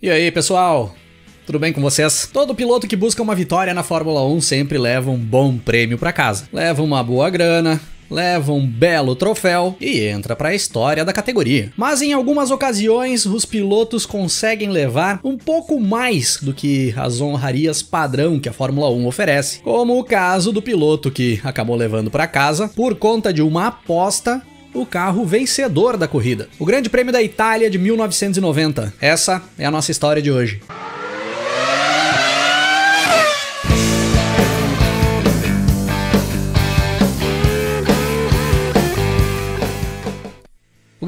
E aí, pessoal? Tudo bem com vocês? Todo piloto que busca uma vitória na Fórmula 1 sempre leva um bom prêmio para casa. Leva uma boa grana, leva um belo troféu e entra para a história da categoria. Mas em algumas ocasiões, os pilotos conseguem levar um pouco mais do que as honrarias padrão que a Fórmula 1 oferece, como o caso do piloto que acabou levando para casa por conta de uma aposta o carro vencedor da corrida, o Grande Prêmio da Itália de 1990. Essa é a nossa história de hoje.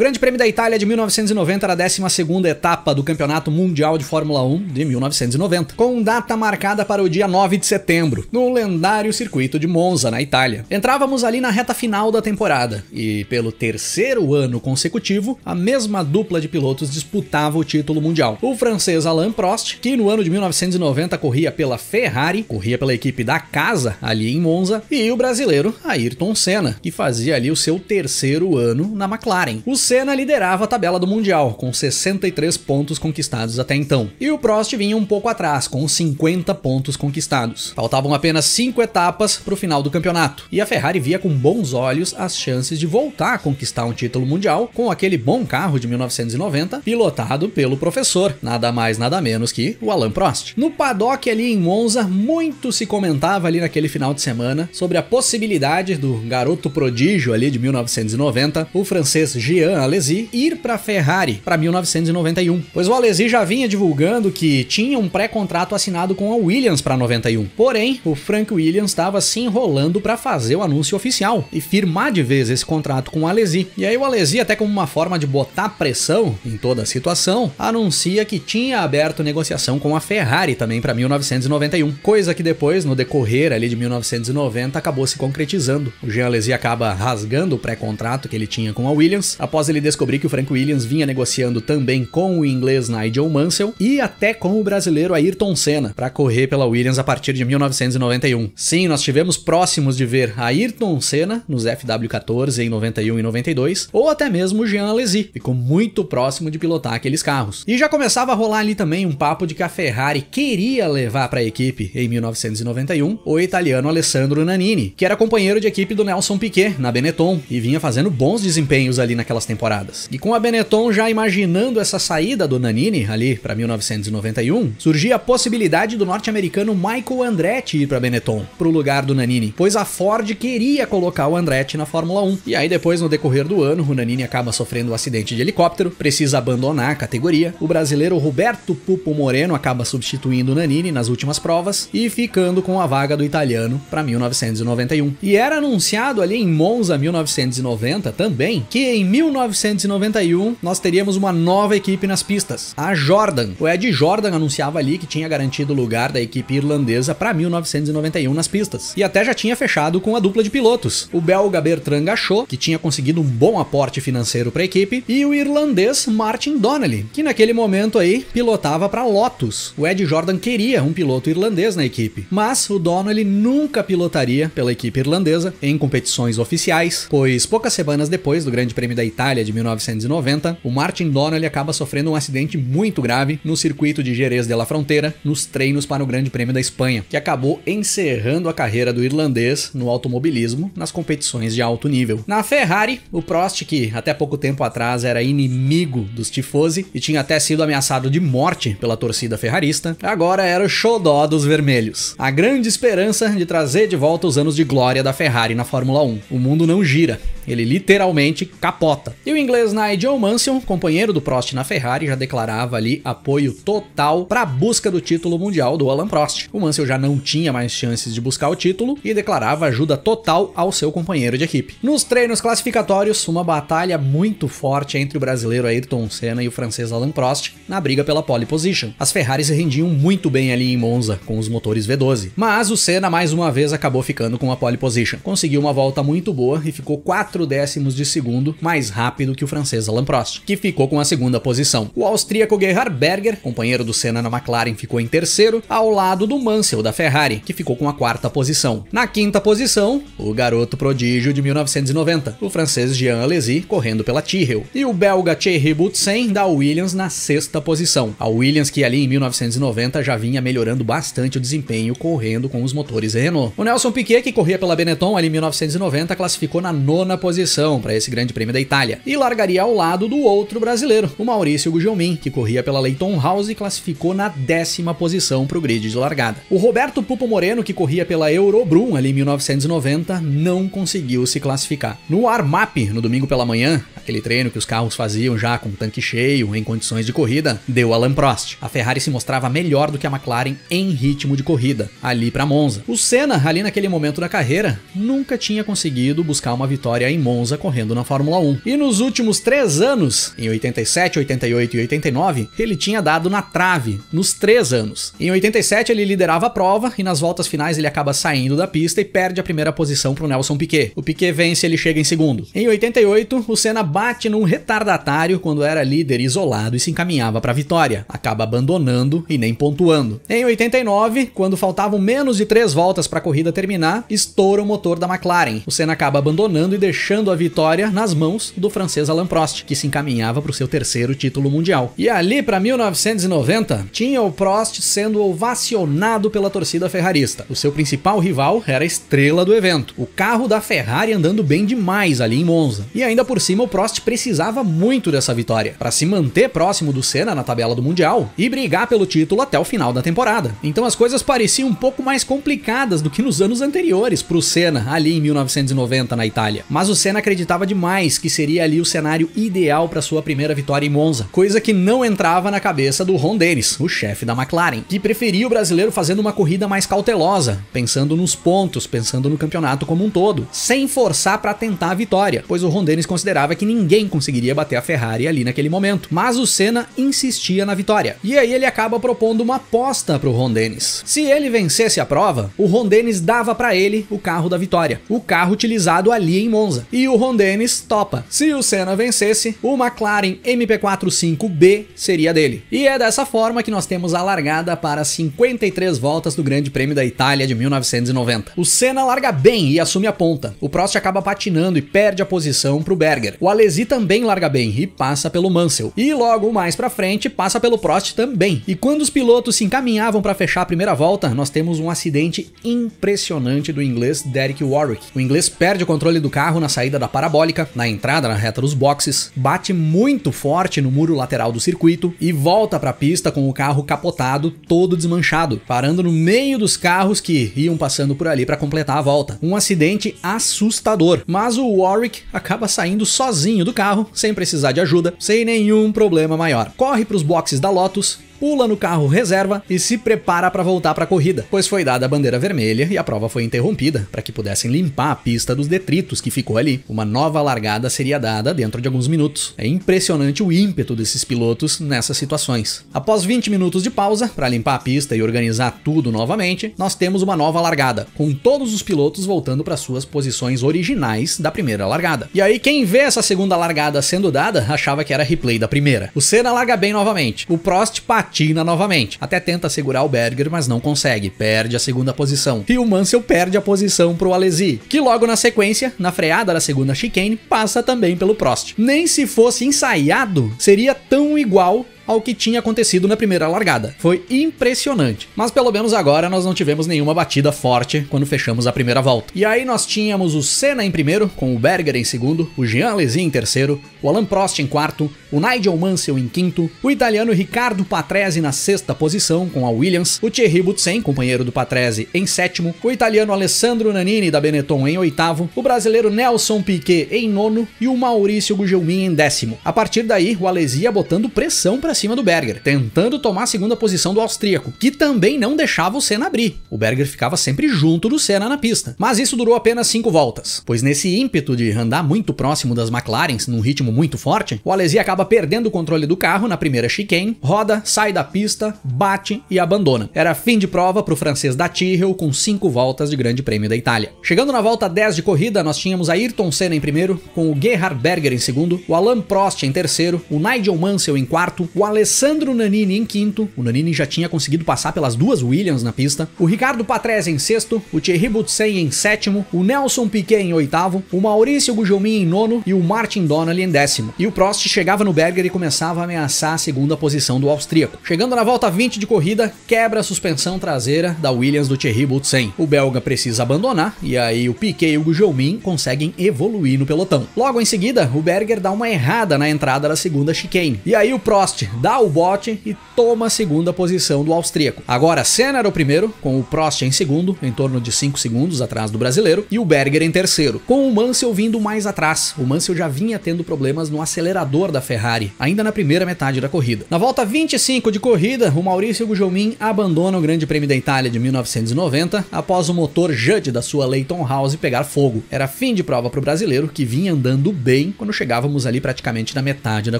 Grande Prêmio da Itália de 1990 era a 12ª etapa do Campeonato Mundial de Fórmula 1 de 1990, com data marcada para o dia 9 de setembro, no lendário circuito de Monza, na Itália. Entrávamos ali na reta final da temporada, e pelo terceiro ano consecutivo, a mesma dupla de pilotos disputava o título mundial. O francês Alain Prost, que no ano de 1990 corria pela Ferrari, corria pela equipe da casa ali em Monza, e o brasileiro Ayrton Senna, que fazia ali o seu terceiro ano na McLaren. Os Senna liderava a tabela do Mundial, com 63 pontos conquistados até então. E o Prost vinha um pouco atrás, com 50 pontos conquistados. Faltavam apenas 5 etapas para o final do campeonato. E a Ferrari via com bons olhos as chances de voltar a conquistar um título mundial com aquele bom carro de 1990, pilotado pelo professor, nada mais nada menos que o Alain Prost. No paddock ali em Monza, muito se comentava ali naquele final de semana sobre a possibilidade do garoto prodígio ali de 1990, o francês Jean Alesi ir para a Ferrari para 1991, pois o Alesi já vinha divulgando que tinha um pré-contrato assinado com a Williams para 91. Porém, o Frank Williams estava se enrolando para fazer o anúncio oficial e firmar de vez esse contrato com o Alesi. E aí o Alesi, até como uma forma de botar pressão em toda a situação, anuncia que tinha aberto negociação com a Ferrari também para 1991, coisa que depois, no decorrer ali de 1990, acabou se concretizando. O Jean Alesi acaba rasgando o pré-contrato que ele tinha com a Williams após ele descobrir que o Frank Williams vinha negociando também com o inglês Nigel Mansell e até com o brasileiro Ayrton Senna para correr pela Williams a partir de 1991. Sim, nós tivemos próximos de ver Ayrton Senna nos FW14 em 91 e 92, ou até mesmo Jean Alesi, ficou muito próximo de pilotar aqueles carros. E já começava a rolar ali também um papo de que a Ferrari queria levar para a equipe em 1991 o italiano Alessandro Nannini, que era companheiro de equipe do Nelson Piquet na Benetton e vinha fazendo bons desempenhos ali naquelas temporadas temporadas. E com a Benetton já imaginando essa saída do Nanini ali para 1991, surgia a possibilidade do norte-americano Michael Andretti ir para Benetton, para o lugar do Nanini, pois a Ford queria colocar o Andretti na Fórmula 1. E aí depois no decorrer do ano, o Nanini acaba sofrendo um acidente de helicóptero, precisa abandonar a categoria. O brasileiro Roberto Pupo Moreno acaba substituindo o Nanini nas últimas provas e ficando com a vaga do italiano para 1991. E era anunciado ali em Monza 1990 também que em 19 1991, nós teríamos uma nova equipe nas pistas, a Jordan. O Ed Jordan anunciava ali que tinha garantido o lugar da equipe irlandesa para 1991 nas pistas, e até já tinha fechado com a dupla de pilotos, o belga Bertrand Gachot, que tinha conseguido um bom aporte financeiro para a equipe, e o irlandês Martin Donnelly, que naquele momento aí pilotava para Lotus. O Ed Jordan queria um piloto irlandês na equipe, mas o Donnelly nunca pilotaria pela equipe irlandesa em competições oficiais, pois poucas semanas depois do Grande Prêmio da Itália Austrália de 1990, o Martin Donnelly acaba sofrendo um acidente muito grave no circuito de Jerez de la Fronteira, nos treinos para o Grande Prêmio da Espanha, que acabou encerrando a carreira do irlandês no automobilismo nas competições de alto nível. Na Ferrari, o Prost, que até pouco tempo atrás era inimigo dos tifosi e tinha até sido ameaçado de morte pela torcida ferrarista, agora era o xodó dos vermelhos. A grande esperança de trazer de volta os anos de glória da Ferrari na Fórmula 1. O mundo não gira, ele literalmente capota. E o inglês Nigel Mansell, companheiro do Prost na Ferrari, já declarava ali apoio total para a busca do título mundial do Alan Prost. O Mansell já não tinha mais chances de buscar o título e declarava ajuda total ao seu companheiro de equipe. Nos treinos classificatórios, uma batalha muito forte entre o brasileiro Ayrton Senna e o francês Alain Prost na briga pela pole position. As Ferraris rendiam muito bem ali em Monza com os motores V12, mas o Senna mais uma vez acabou ficando com a pole position. Conseguiu uma volta muito boa e ficou 4 décimos de segundo mais rápido rápido que o francês Alain Prost, que ficou com a segunda posição. O austríaco Gerhard Berger, companheiro do Senna na McLaren, ficou em terceiro, ao lado do Mansell da Ferrari, que ficou com a quarta posição. Na quinta posição, o garoto prodígio de 1990, o francês Jean Alesi correndo pela Tyrrell, e o belga Thierry Boutsen da Williams na sexta posição. A Williams que ali em 1990 já vinha melhorando bastante o desempenho correndo com os motores Renault. O Nelson Piquet, que corria pela Benetton ali em 1990, classificou na nona posição para esse Grande Prêmio da Itália e largaria ao lado do outro brasileiro, o Maurício Gugelmin, que corria pela Leighton House e classificou na décima posição para o grid de largada. O Roberto Pupo Moreno, que corria pela Eurobrum ali em 1990, não conseguiu se classificar. No Armap, no domingo pela manhã, aquele treino que os carros faziam já com tanque cheio, em condições de corrida, deu Alan Prost. A Ferrari se mostrava melhor do que a McLaren em ritmo de corrida, ali para Monza. O Senna, ali naquele momento da carreira, nunca tinha conseguido buscar uma vitória em Monza correndo na Fórmula 1. E no nos últimos três anos, em 87, 88 e 89, ele tinha dado na trave, nos três anos. Em 87 ele liderava a prova e nas voltas finais ele acaba saindo da pista e perde a primeira posição para o Nelson Piquet. O Piquet vence ele chega em segundo. Em 88, o Senna bate num retardatário quando era líder isolado e se encaminhava para a vitória. Acaba abandonando e nem pontuando. Em 89, quando faltavam menos de três voltas para a corrida terminar, estoura o motor da McLaren. O Senna acaba abandonando e deixando a vitória nas mãos do francês Alain Prost, que se encaminhava para o seu terceiro título mundial. E ali para 1990, tinha o Prost sendo ovacionado pela torcida ferrarista. O seu principal rival era a estrela do evento, o carro da Ferrari andando bem demais ali em Monza. E ainda por cima, o Prost precisava muito dessa vitória para se manter próximo do Senna na tabela do mundial e brigar pelo título até o final da temporada. Então as coisas pareciam um pouco mais complicadas do que nos anos anteriores para o Senna ali em 1990 na Itália. Mas o Senna acreditava demais que seria ali o cenário ideal para sua primeira vitória em Monza, coisa que não entrava na cabeça do Ron Dennis, o chefe da McLaren, que preferia o brasileiro fazendo uma corrida mais cautelosa, pensando nos pontos, pensando no campeonato como um todo, sem forçar para tentar a vitória, pois o Ron Dennis considerava que ninguém conseguiria bater a Ferrari ali naquele momento, mas o Senna insistia na vitória. E aí ele acaba propondo uma aposta para o Ron Dennis. Se ele vencesse a prova, o Ron Dennis dava para ele o carro da vitória, o carro utilizado ali em Monza. E o Ron Dennis topa. Se o o Senna vencesse, o McLaren MP45B seria dele. E é dessa forma que nós temos a largada para 53 voltas do Grande Prêmio da Itália de 1990. O Senna larga bem e assume a ponta. O Prost acaba patinando e perde a posição para o Berger. O Alesi também larga bem e passa pelo Mansell. E logo mais para frente passa pelo Prost também. E quando os pilotos se encaminhavam para fechar a primeira volta, nós temos um acidente impressionante do inglês Derek Warwick. O inglês perde o controle do carro na saída da parabólica, na entrada na reta reta dos boxes, bate muito forte no muro lateral do circuito e volta para a pista com o carro capotado todo desmanchado, parando no meio dos carros que iam passando por ali para completar a volta. Um acidente assustador, mas o Warwick acaba saindo sozinho do carro, sem precisar de ajuda, sem nenhum problema maior. Corre para os boxes da Lotus pula no carro reserva e se prepara para voltar para a corrida, pois foi dada a bandeira vermelha e a prova foi interrompida para que pudessem limpar a pista dos detritos que ficou ali. Uma nova largada seria dada dentro de alguns minutos. É impressionante o ímpeto desses pilotos nessas situações. Após 20 minutos de pausa para limpar a pista e organizar tudo novamente, nós temos uma nova largada, com todos os pilotos voltando para suas posições originais da primeira largada. E aí quem vê essa segunda largada sendo dada achava que era replay da primeira. O Senna larga bem novamente. O Prost patina novamente. Até tenta segurar o Berger, mas não consegue, perde a segunda posição. E o Mansell perde a posição pro Alesi, que logo na sequência, na freada da segunda chicane, passa também pelo Prost. Nem se fosse ensaiado, seria tão igual ao que tinha acontecido na primeira largada. Foi impressionante. Mas pelo menos agora nós não tivemos nenhuma batida forte quando fechamos a primeira volta. E aí nós tínhamos o Senna em primeiro, com o Berger em segundo, o Jean Alesi em terceiro, o Alain Prost em quarto, o Nigel Mansell em quinto, o italiano Ricardo Patrese na sexta posição com a Williams, o Thierry Boutsen, companheiro do Patrese, em sétimo, o italiano Alessandro Nannini da Benetton em oitavo, o brasileiro Nelson Piquet em nono e o Maurício Gugelmin em décimo. A partir daí, o Alesi ia botando pressão para acima do Berger, tentando tomar a segunda posição do austríaco, que também não deixava o Senna abrir. O Berger ficava sempre junto do Senna na pista, mas isso durou apenas cinco voltas, pois nesse ímpeto de andar muito próximo das McLarens, num ritmo muito forte, o Alesi acaba perdendo o controle do carro na primeira chicane, roda, sai da pista, bate e abandona. Era fim de prova para o francês da Tyrrell com cinco voltas de Grande Prêmio da Itália. Chegando na volta 10 de corrida, nós tínhamos a Ayrton Senna em primeiro, com o Gerhard Berger em segundo, o Alain Prost em terceiro, o Nigel Mansell em quarto, o Alessandro Nanini em quinto, o Nanini já tinha conseguido passar pelas duas Williams na pista, o Ricardo Patrese em sexto, o Thierry Butsen em sétimo, o Nelson Piquet em oitavo, o Maurício Gugelmin em nono e o Martin Donnelly em décimo. E o Prost chegava no Berger e começava a ameaçar a segunda posição do austríaco. Chegando na volta 20 de corrida, quebra a suspensão traseira da Williams do Thierry Butsen. O belga precisa abandonar e aí o Piquet e o Gugelmin conseguem evoluir no pelotão. Logo em seguida, o Berger dá uma errada na entrada da segunda chicane. E aí o Prost dá o bote e toma a segunda posição do austríaco. Agora Senna era o primeiro, com o Prost em segundo, em torno de 5 segundos atrás do brasileiro, e o Berger em terceiro, com o Mansell vindo mais atrás. O Mansell já vinha tendo problemas no acelerador da Ferrari, ainda na primeira metade da corrida. Na volta 25 de corrida, o Maurício Gujomin abandona o Grande Prêmio da Itália de 1990 após o motor Judd da sua leighton House pegar fogo. Era fim de prova para o brasileiro, que vinha andando bem quando chegávamos ali praticamente na metade da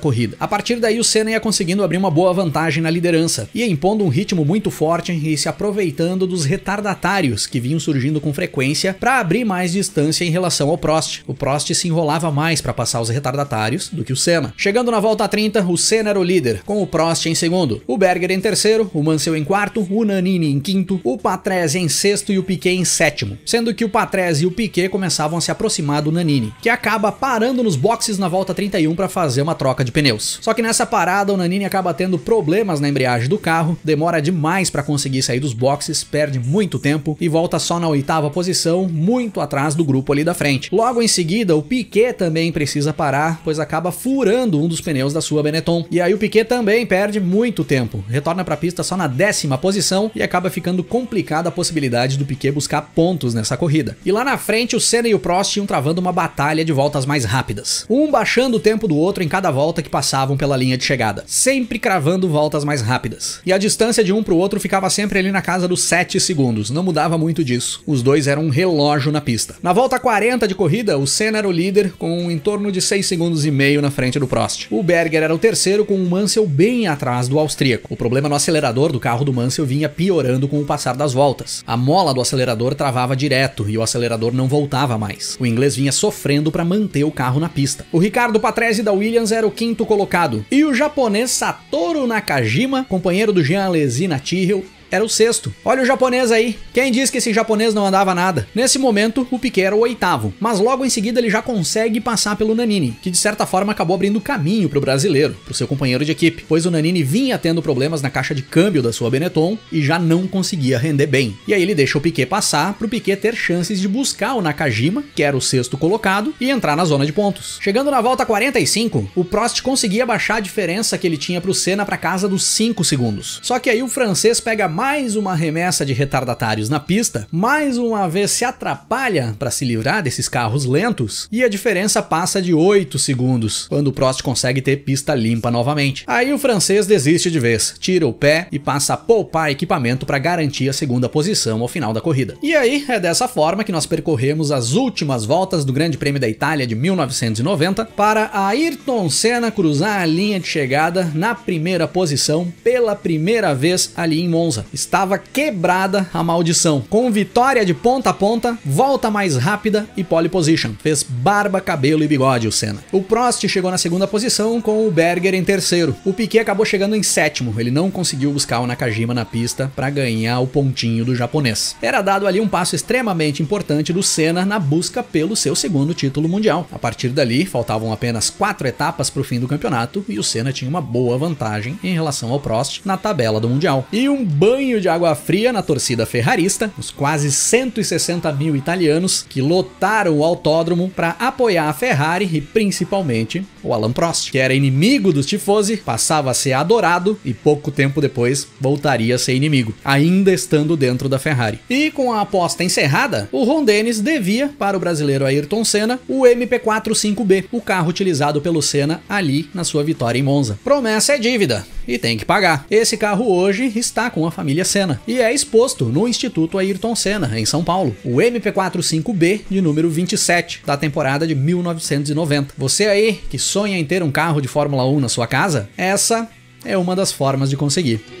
corrida. A partir daí, o Senna ia conseguir conseguindo abrir uma boa vantagem na liderança, e impondo um ritmo muito forte e se aproveitando dos retardatários que vinham surgindo com frequência para abrir mais distância em relação ao Prost. O Prost se enrolava mais para passar os retardatários do que o Senna. Chegando na volta 30, o Senna era o líder, com o Prost em segundo, o Berger em terceiro, o Mansell em quarto, o Nanini em quinto, o Patrese em sexto e o Piquet em sétimo, sendo que o Patrese e o Piquet começavam a se aproximar do Nanini, que acaba parando nos boxes na volta 31 para fazer uma troca de pneus. Só que nessa parada o Nanini Nanini acaba tendo problemas na embreagem do carro, demora demais para conseguir sair dos boxes, perde muito tempo e volta só na oitava posição, muito atrás do grupo ali da frente. Logo em seguida, o Piquet também precisa parar, pois acaba furando um dos pneus da sua Benetton. E aí o Piquet também perde muito tempo, retorna para a pista só na décima posição e acaba ficando complicada a possibilidade do Piquet buscar pontos nessa corrida. E lá na frente, o Senna e o Prost iam travando uma batalha de voltas mais rápidas, um baixando o tempo do outro em cada volta que passavam pela linha de chegada sempre cravando voltas mais rápidas. E a distância de um pro outro ficava sempre ali na casa dos 7 segundos, não mudava muito disso. Os dois eram um relógio na pista. Na volta 40 de corrida, o Senna era o líder com em torno de 6 segundos e meio na frente do Prost. O Berger era o terceiro com o Mansell bem atrás do austríaco. O problema no acelerador do carro do Mansell vinha piorando com o passar das voltas. A mola do acelerador travava direto e o acelerador não voltava mais. O inglês vinha sofrendo para manter o carro na pista. O Ricardo Patrese da Williams era o quinto colocado e o japonês Satoru Nakajima, companheiro do Jean Alesi na T-Hill, era o sexto. Olha o japonês aí. Quem disse que esse japonês não andava nada? Nesse momento, o Piquet era o oitavo, mas logo em seguida ele já consegue passar pelo Nanini, que de certa forma acabou abrindo caminho para o brasileiro, para o seu companheiro de equipe, pois o Nanini vinha tendo problemas na caixa de câmbio da sua Benetton e já não conseguia render bem. E aí ele deixa o Piquet passar para o Piquet ter chances de buscar o Nakajima, que era o sexto colocado, e entrar na zona de pontos. Chegando na volta 45, o Prost conseguia baixar a diferença que ele tinha para o Senna para casa dos 5 segundos. Só que aí o francês pega mais uma remessa de retardatários na pista, mais uma vez se atrapalha para se livrar desses carros lentos e a diferença passa de 8 segundos, quando o Prost consegue ter pista limpa novamente. Aí o francês desiste de vez, tira o pé e passa a poupar equipamento para garantir a segunda posição ao final da corrida. E aí é dessa forma que nós percorremos as últimas voltas do Grande Prêmio da Itália de 1990 para a Ayrton Senna cruzar a linha de chegada na primeira posição pela primeira vez ali em Monza estava quebrada a maldição. Com vitória de ponta a ponta, volta mais rápida e pole position. Fez barba, cabelo e bigode o Senna. O Prost chegou na segunda posição com o Berger em terceiro. O Piquet acabou chegando em sétimo. Ele não conseguiu buscar o Nakajima na pista para ganhar o pontinho do japonês. Era dado ali um passo extremamente importante do Senna na busca pelo seu segundo título mundial. A partir dali, faltavam apenas quatro etapas para o fim do campeonato e o Senna tinha uma boa vantagem em relação ao Prost na tabela do mundial. E um banho banho de água fria na torcida ferrarista, os quase 160 mil italianos que lotaram o autódromo para apoiar a Ferrari e principalmente o Alan Prost, que era inimigo dos tifosi, passava a ser adorado e pouco tempo depois voltaria a ser inimigo, ainda estando dentro da Ferrari. E com a aposta encerrada, o Ron Dennis devia para o brasileiro Ayrton Senna o MP45B, o carro utilizado pelo Senna ali na sua vitória em Monza. Promessa é dívida e tem que pagar. Esse carro hoje está com a família Senna e é exposto no Instituto Ayrton Senna, em São Paulo. O MP45B de número 27 da temporada de 1990. Você aí que sonha em ter um carro de Fórmula 1 na sua casa, essa é uma das formas de conseguir.